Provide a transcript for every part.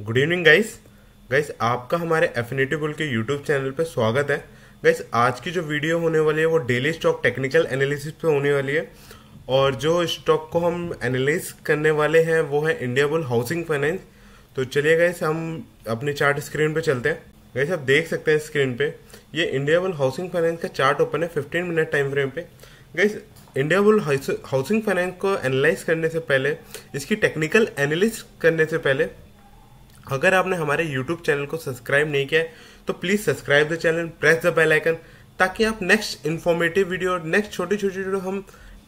good evening guys guys आपका हमारे Affinity Bull के यूट्यूब चैनल पर स्वागत है गाइस आज की जो वीडियो होने वाली है वो डेली स्टॉक टेक्निकल एनालिसिस पे होने वाली है और जो स्टॉक को हम एनालिस करने वाले हैं वो है इंडिया बुल हाउसिंग फाइनेंस तो चलिए गाइस हम अपने चार्ट स्क्रीन पे चलते हैं गाइस आप देख सकते हैं स्क्रीन पे ये इंडिया बुल हाउसिंग फाइनेंस का चार्ट ओपन है फिफ्टीन मिनट टाइम फ्रेम पे guys India bull housing finance को एनालाइज करने से पहले इसकी टेक्निकल एनालिस करने से पहले अगर आपने हमारे यूट्यूब चैनल को सब्सक्राइब नहीं किया है तो please subscribe the channel press the bell icon ताकि आप नेक्स्ट इन्फॉर्मेटिव वीडियो और नेक्स्ट छोटी छोटी जो हम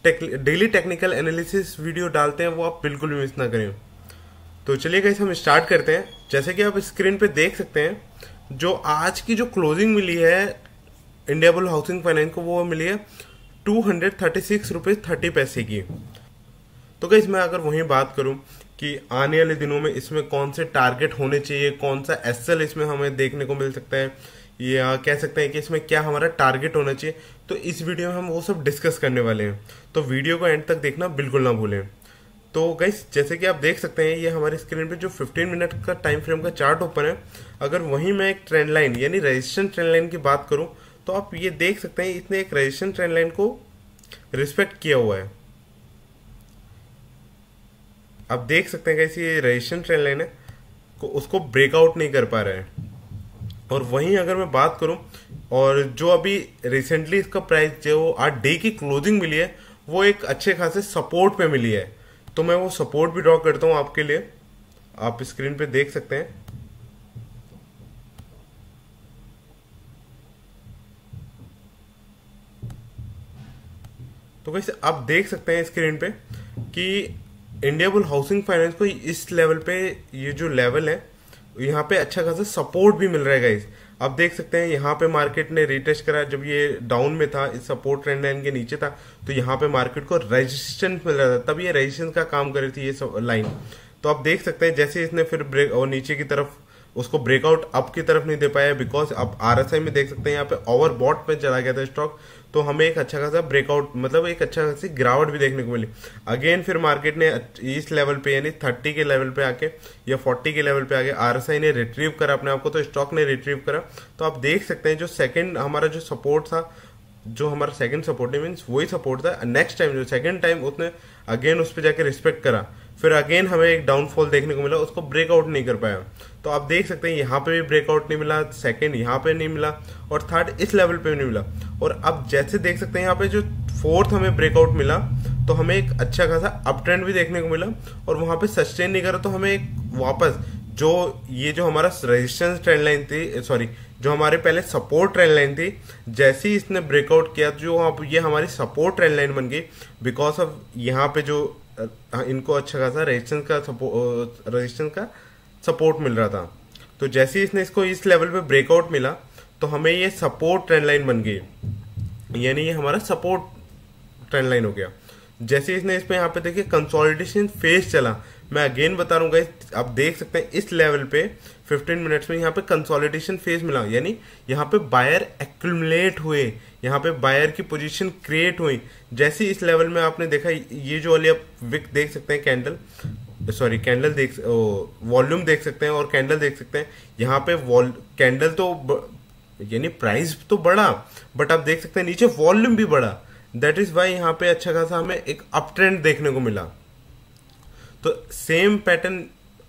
डेली टेक्निकल एनालिसिस वीडियो डालते हैं वो आप बिल्कुल भी मिस ना करें तो चलिए कैसे हम स्टार्ट करते हैं जैसे कि आप स्क्रीन पे देख सकते हैं जो आज की जो क्लोजिंग मिली है इंडिया बुल हाउसिंग फाइनेंस को वो मिली है two hundred thirty six rupees thirty पैसे की तो गाइस मैं अगर वहीं बात करूँ कि आने वाले दिनों में इसमें कौन से टारगेट होने चाहिए कौन सा एस इसमें हमें देखने को मिल सकता है या कह सकते हैं कि इसमें क्या हमारा टारगेट होना चाहिए तो इस वीडियो में हम वो सब डिस्कस करने वाले हैं तो वीडियो को एंड तक देखना बिल्कुल ना भूलें तो गाइस जैसे कि आप देख सकते हैं ये हमारे स्क्रीन पे जो 15 मिनट का टाइम फ्रेम का चार्ट ओपन है अगर वहीं मैं एक ट्रेंड लाइन यानी रजिस्ट्रेशन ट्रेंड लाइन की बात करूँ तो आप ये देख सकते हैं इसने एक रेजिस्टेंस ट्रेंड लाइन को रिस्पेक्ट किया हुआ है आप देख सकते हैं कैसे ये रजिस्ट्रेशन ट्रेन लाइन है को उसको ब्रेकआउट नहीं कर पा रहा है और वहीं अगर मैं बात करूं और जो अभी रिसेंटली इसका प्राइस जो आज डे की क्लोजिंग मिली है वो एक अच्छे खासे सपोर्ट पे मिली है तो मैं वो सपोर्ट भी ड्रॉ करता हूँ आपके लिए आप स्क्रीन पे देख सकते हैं तो कैसे आप देख सकते हैं स्क्रीन पे कि इंडिया बुल हाउसिंग फाइनेंस को इस लेवल पे ये जो लेवल है यहाँ पे अच्छा खासा सपोर्ट भी मिल रहा है गाइज आप देख सकते हैं यहाँ पे मार्केट ने रिटेस्ट करा जब ये डाउन में था इस सपोर्ट ट्रेंड लाइन के नीचे था तो यहाँ पे मार्केट को रेजिस्टेंस मिल रहा था तब ये रेजिस्टेंस का काम कर रही थी ये लाइन तो आप देख सकते हैं जैसे इसने फिर ब्रेक और नीचे की तरफ उसको ब्रेकआउट अप की तरफ नहीं दे पाया बिकॉज आप आर में देख सकते हैं यहाँ पे ओवर बॉट पे चला गया था स्टॉक तो हमें एक अच्छा खासा ब्रेकआउट मतलब एक अच्छा खासी गिरावट भी देखने को मिली अगेन फिर मार्केट ने इस लेवल पे यानी थर्टी के लेवल पे आके या फोर्टी के लेवल पे आके आर ने रिट्रीव करा अपने आपको तो स्टॉक ने रिट्रीव करा तो आप देख सकते हैं जो सेकेंड हमारा जो सपोर्ट था जो हमारा सेकंड सपोर्ट है मीन्स वही सपोर्ट था नेक्स्ट टाइम जो सेकंड टाइम उसने अगेन उस पर जाकर रिस्पेक्ट करा फिर अगेन हमें एक डाउनफॉल देखने को मिला उसको ब्रेकआउट नहीं कर पाया तो आप देख सकते हैं यहाँ पे भी ब्रेकआउट नहीं मिला सेकंड यहाँ पे नहीं मिला और थर्ड इस लेवल पे भी नहीं मिला और अब जैसे देख सकते हैं यहाँ पे जो फोर्थ हमें ब्रेकआउट मिला तो हमें एक अच्छा खासा अप ट्रेंड भी देखने को मिला और वहां पे सस्टेन नहीं करा तो हमें एक वापस जो ये जो हमारा रेजिस्टेंस ट्रेंड लाइन थी सॉरी जो हमारे पहले सपोर्ट ट्रेंड लाइन थी जैसे ही इसने ब्रेकआउट किया जो आप ये हमारी सपोर्ट ट्रेंड लाइन बन गई बिकॉज ऑफ यहाँ पे जो इनको अच्छा खासा रेजिस्टेंस का रजिस्टेंस रेजिस्टेंस का सपोर्ट मिल रहा था तो जैसे ही इसने इसको इस लेवल पे ब्रेकआउट मिला तो हमें ये सपोर्ट ट्रेंड लाइन बन गई यानी ये हमारा सपोर्ट ट्रेंड लाइन हो गया जैसे इसने इस पर यहाँ पे देखिए कंसोलिडेशन फेज चला मैं अगेन बता रहा हूँ आप देख सकते हैं इस लेवल पे 15 मिनट्स में यहाँ पे कंसोलिडेशन फेज मिला यानी यहाँ पे बायर एक्यूमुलेट हुए यहाँ पे बायर की पोजीशन क्रिएट हुई जैसे इस लेवल में आपने देखा ये जो वाली आप विक देख सकते हैं कैंडल सॉरी कैंडल देख वॉल्यूम देख सकते हैं और कैंडल देख सकते हैं यहाँ पे कैंडल तो यानी प्राइस तो बढ़ा बट आप देख सकते हैं नीचे वॉल्यूम भी बढ़ा दैट इज वाई यहाँ पे अच्छा खासा हमें एक अप ट्रेंड देखने को मिला तो सेम पैटर्न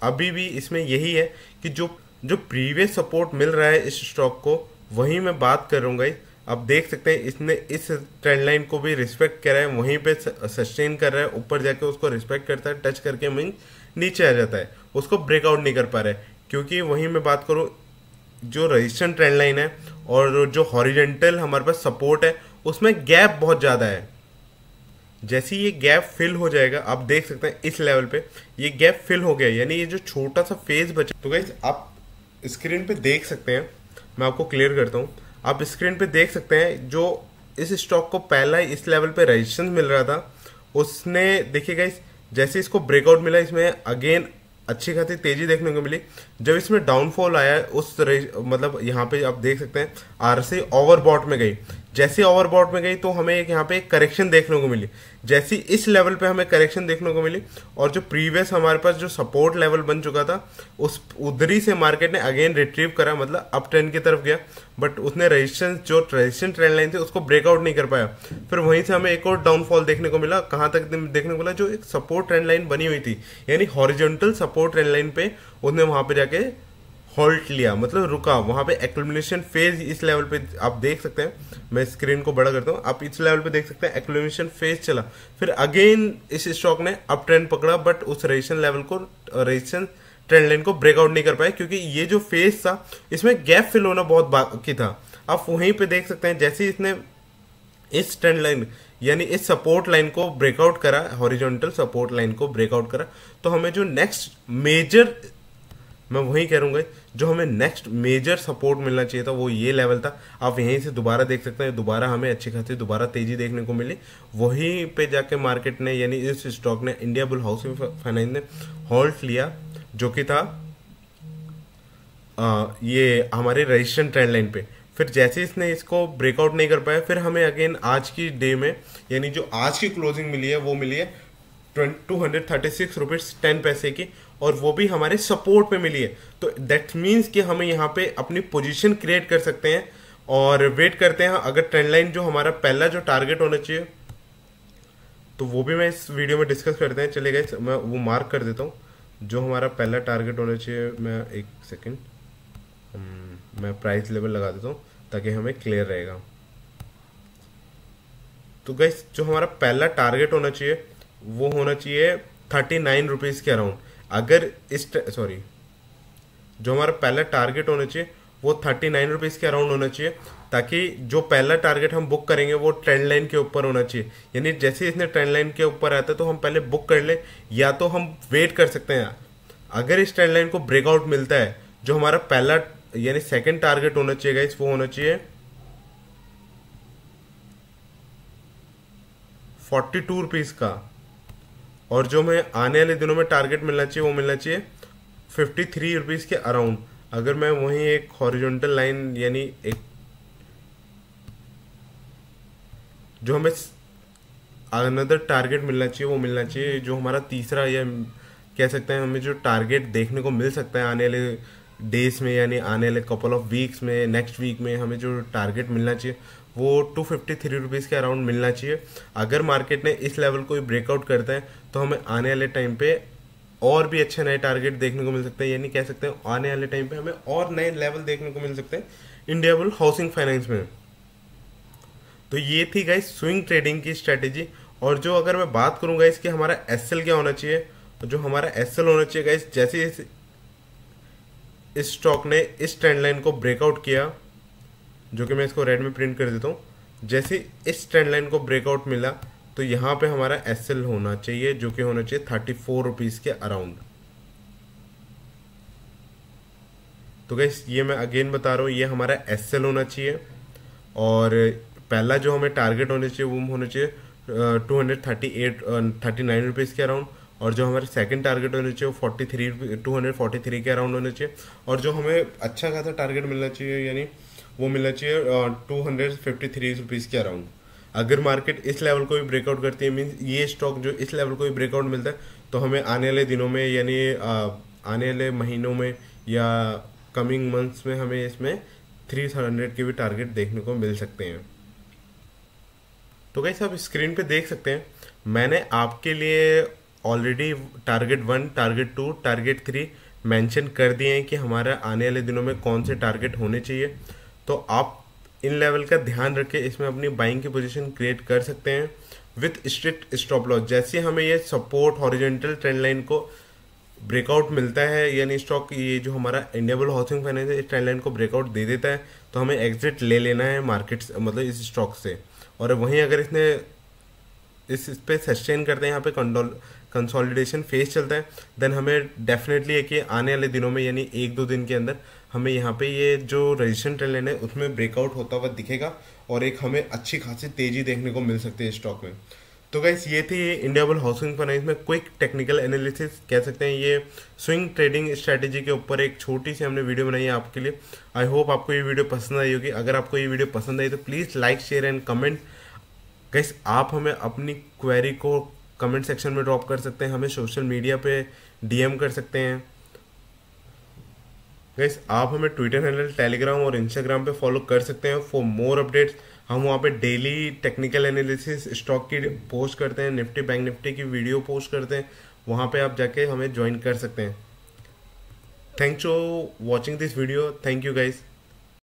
अभी भी इसमें यही है कि जो जो प्रीवियस सपोर्ट मिल रहा है इस स्टॉक को वहीं मैं बात करूँगा आप देख सकते हैं इसने इस ट्रेंड लाइन को भी रिस्पेक्ट करा है वहीं पे सस्टेन कर रहा है ऊपर जाके उसको रिस्पेक्ट करता है टच करके मीन नीचे आ जाता है उसको ब्रेकआउट नहीं कर पा रहा है क्योंकि वहीं मैं बात करूँ जो रजिस्टेंट ट्रेंड लाइन है और जो हॉरिजेंटल हमारे पास सपोर्ट है उसमें गैप बहुत ज़्यादा है जैसे ये गैप फिल हो जाएगा आप देख सकते हैं इस लेवल पे ये गैप फिल हो गया यानी ये जो छोटा सा फेज बचा तो गाइज आप स्क्रीन पे देख सकते हैं मैं आपको क्लियर करता हूँ आप स्क्रीन पे देख सकते हैं जो इस स्टॉक को पहला इस लेवल पे रजिस्टेंस मिल रहा था उसने देखिए गाइज जैसे इसको ब्रेकआउट मिला इसमें अगेन अच्छी खासी तेजी देखने को मिली जब इसमें डाउनफॉल आया उस मतलब यहाँ पे आप देख सकते हैं आरसी ओवरबॉट में गई जैसे ओवरबॉट में गई तो हमें एक यहाँ पे एक करेक्शन देखने को मिली जैसे इस लेवल पे हमें करेक्शन देखने को मिली और जो प्रीवियस हमारे पास जो सपोर्ट लेवल बन चुका था उस उधरी से मार्केट ने अगेन रिट्रीव करा मतलब अप ट्रेंड की तरफ गया बट उसने रजिस्टेंस जो रजिस्टेंट ट्रेंड लाइन थी उसको ब्रेकआउट नहीं कर पाया फिर वहीं से हमें एक और डाउनफॉल देखने को मिला कहाँ तक देखने को मिला जो एक सपोर्ट ट्रेंड लाइन बनी हुई थी यानी हॉरिजेंटल सपोर्ट ट्रेंड लाइन पे उसने वहाँ पर जाके हॉल्ट लिया मतलब रुका वहां पे एक्लोमिनेशन फेज इस लेवल पे आप देख सकते हैं मैं स्क्रीन को बड़ा करता हूँ आप इस लेवल पे देख सकते हैं एक्लोमिनेशन फेज चला फिर अगेन इस स्टॉक ने अप ट्रेंड पकड़ा बट उस रेशन लेवल को रेजिस्टेंस ट्रेंड लाइन को ब्रेकआउट नहीं कर पाए क्योंकि ये जो फेज था इसमें गैप फिल होना बहुत बाकी था आप वहीं पे देख सकते हैं जैसे इसने इस ट्रेंड लाइन यानी इस सपोर्ट लाइन को ब्रेकआउट करा हॉरिजॉन्टल सपोर्ट लाइन को ब्रेकआउट करा तो हमें जो नेक्स्ट मेजर मैं वही कह रूंगा जो हमें नेक्स्ट मेजर सपोर्ट मिलना चाहिए था वो ये लेवल था आप यहीं से दोबारा देख सकते हैं दोबारा हमें अच्छी खासी दोबारा तेजी देखने को मिली वहीं पे जाके मार्केट ने यानी इस स्टॉक ने इंडिया बुल हाउसिंग फाइनेंस ने हॉल्ट लिया जो कि था आ, ये हमारे रजिस्ट्रेशन ट्रेंड लाइन पे फिर जैसे इसने इसको ब्रेकआउट नहीं कर पाया फिर हमें अगेन आज की डे में यानी जो आज की क्लोजिंग मिली है वो मिली है two hundred thirty six rupees ten पैसे की और वो भी हमारे सपोर्ट पे मिली है तो दैट मीन्स कि हमें यहाँ पे अपनी पोजीशन क्रिएट कर सकते हैं और वेट करते हैं अगर ट्रेंड लाइन जो हमारा पहला जो टारगेट होना चाहिए तो वो भी मैं इस वीडियो में डिस्कस करते हैं चले गए मैं वो मार्क कर देता हूँ जो हमारा पहला टारगेट होना चाहिए मैं एक सेकेंड मैं प्राइस लेवल लगा देता हूँ ताकि हमें क्लियर रहेगा तो गई जो हमारा पहला टारगेट होना चाहिए वो होना चाहिए थर्टी नाइन रुपीज़ के अराउंड अगर इस सॉरी जो हमारा पहला टारगेट होना चाहिए वो थर्टी नाइन रुपीज़ के अराउंड होना चाहिए ताकि जो पहला टारगेट हम बुक करेंगे वो ट्रेंड लाइन के ऊपर होना चाहिए यानी जैसे इसने ट्रेंड लाइन के ऊपर आता है तो हम पहले बुक कर ले या तो हम वेट कर सकते हैं अगर इस ट्रेंड लाइन को ब्रेकआउट मिलता है जो हमारा पहला यानी सेकंड टारगेट होना चाहिए गाइस वो होना चाहिए फोर्टी टू रुपीज़ का और जो मैं आने वाले दिनों में टारगेट मिलना चाहिए वो मिलना चाहिए फिफ्टी थ्री रुपीज़ के अराउंड अगर मैं वही एक हॉरिजॉन्टल लाइन यानी एक जो हमें अनदर टारगेट मिलना चाहिए वो मिलना चाहिए जो हमारा तीसरा या कह सकते हैं हमें जो टारगेट देखने को मिल सकता है आने वाले डेज में यानी आने वाले कपल ऑफ वीक्स में नेक्स्ट वीक में हमें जो टारगेट मिलना चाहिए वो टू फिफ्टी थ्री रुपीज़ के अराउंड मिलना चाहिए अगर मार्केट ने इस लेवल को ब्रेकआउट करता है तो हमें आने वाले टाइम पे और भी अच्छे नए टारगेट देखने को मिल सकते हैं यानी कह सकते हैं आने वाले टाइम पे हमें और नए लेवल देखने को मिल सकते हैं इंडिया बुल हाउसिंग फाइनेंस में तो ये थी गाइस स्विंग ट्रेडिंग की स्ट्रेटेजी और जो अगर मैं बात करूँगा इसके हमारा एस क्या होना चाहिए तो जो हमारा एस होना चाहिए गाइस जैसे इस स्टॉक ने इस ट्रेंड लाइन को ब्रेकआउट किया जो कि मैं इसको रेड में प्रिंट कर देता हूँ जैसे इस ट्रेंड लाइन को ब्रेकआउट मिला तो यहाँ पे हमारा एस होना चाहिए जो कि होना चाहिए थर्टी फोर रुपीज़ के अराउंड तो गैस ये मैं अगेन बता रहा हूँ ये हमारा एस होना चाहिए और पहला जो हमें टारगेट होना चाहिए वो होना चाहिए two hundred thirty eight thirty nine rupees के अराउंड और जो हमारे सेकंड टारगेट होना चाहिए वो forty three two hundred forty three के अराउंड होना चाहिए और जो हमें अच्छा खासा टारगेट मिलना चाहिए यानी वो मिलना चाहिए two hundred fifty three rupees के अराउंड अगर मार्केट इस लेवल को भी ब्रेकआउट करती है मीन्स ये स्टॉक जो इस लेवल को भी ब्रेकआउट मिलता है तो हमें आने वाले दिनों में यानी आने वाले महीनों में या कमिंग मंथ्स में हमें इसमें थ्री हंड्रेड के भी टारगेट देखने को मिल सकते हैं तो कैसे आप स्क्रीन पे देख सकते हैं मैंने आपके लिए already target one target two target three mention कर दिए हैं कि हमारा आने वाले दिनों में कौन से टारगेट होने चाहिए तो आप इन लेवल का ध्यान रख के इसमें अपनी बाइंग की पोजीशन क्रिएट कर सकते हैं विथ स्ट्रिक्ट स्टॉप लॉस जैसे हमें ये सपोर्ट हॉरिजेंटल ट्रेंड लाइन को ब्रेकआउट मिलता है यानी स्टॉक ये जो हमारा इंडियाबल हाउसिंग फाइनेंस है इस ट्रेंड लाइन को ब्रेकआउट दे देता है तो हमें एग्जिट ले लेना है मार्केट मतलब इस स्टॉक से और वहीं अगर इसने इस, इस पे सस्टेन करते हैं यहाँ पे कंसोलिडेशन फेज चलता है देन हमें डेफिनेटली है कि आने वाले दिनों में यानी एक दो दिन के अंदर हमें यहाँ पे ये जो रजिस्ट्रेशन ट्रेंड है उसमें ब्रेकआउट होता हुआ दिखेगा और एक हमें अच्छी खासी तेज़ी देखने को मिल सकती है स्टॉक में तो गाइस ये थी इंडिया बल हाउसिंग फाइनेंस में क्विक टेक्निकल एनालिसिस कह सकते हैं ये स्विंग ट्रेडिंग स्ट्रेटेजी के ऊपर एक छोटी सी हमने वीडियो बनाई है आपके लिए आई होप आपको ये वीडियो पसंद आई होगी अगर आपको ये वीडियो पसंद आई तो please like share and comment guys आप हमें अपनी क्वेरी को कमेंट सेक्शन में ड्रॉप कर सकते हैं हमें सोशल मीडिया पे डीएम कर सकते हैं गाइस आप हमें ट्विटर हैंडल टेलीग्राम और इंस्टाग्राम पे फॉलो कर सकते हैं फॉर मोर अपडेट्स हम वहाँ पे डेली टेक्निकल एनालिसिस स्टॉक की पोस्ट करते हैं निफ्टी बैंक निफ्टी की वीडियो पोस्ट करते हैं वहाँ पे आप जाके हमें ज्वाइन कर सकते हैं thanks for watching this video thank you guys